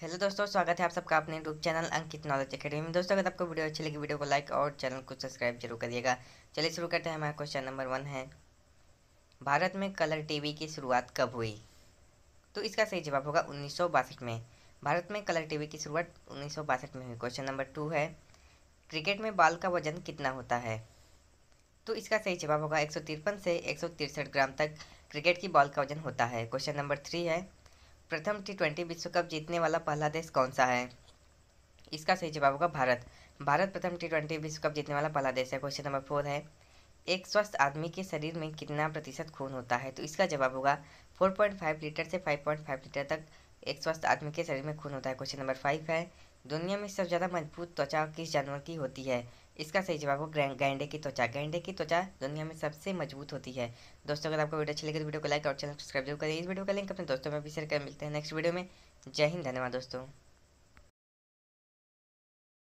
hello दोस्तों स्वागत है आप सबका अपने YouTube channel Ankit knowledge academy में दोस्तों अगर आपको वीडियो अच्छी लगी वीडियो को लाइक और चैनल को सब्सक्राइब जरूर करिएगा चलिए शुरू करते हैं हमारा क्वेश्चन नंबर वन है भारत में कलर टीवी की शुरुआत कब हुई तो इसका सही जवाब होगा उन्नीस में भारत में कलर टी की शुरुआत उन्नीस में हुई क्वेश्चन नंबर टू है क्रिकेट में बाल का वजन कितना होता है तो इसका सही जवाब होगा एक से एक ग्राम तक क्रिकेट की बॉल का वजन होता है क्वेश्चन नंबर थ्री है प्रथम टी ट्वेंटी विश्व कप जीतने वाला पहला देश कौन सा है इसका सही जवाब होगा भारत भारत प्रथम टी ट्वेंटी विश्व कप जीतने वाला पहला देश है क्वेश्चन नंबर फोर है एक स्वस्थ आदमी के शरीर में कितना प्रतिशत खून होता है तो इसका जवाब होगा फोर पॉइंट फाइव लीटर से फाइव पॉइंट फाइव लीटर तक एक स्वस्थ आदमी के शरीर में खून होता है क्वेश्चन नंबर फाइव है दुनिया में सबसे ज़्यादा मजबूत त्वचा किस जानवर की होती है इसका सही जवाब हो गैंडे की त्वचा गैंडे की त्वचा दुनिया में सबसे मजबूत होती है दोस्तों अगर आपको वीडियो अच्छी लगे तो वीडियो को लाइक और चैनल सब्सक्राइब जरूर करें इस वीडियो का लिंक अपने दोस्तों में भी शेयर कर मिलते हैं नेक्स्ट वीडियो में जय हिंद धन्यवाद दोस्तों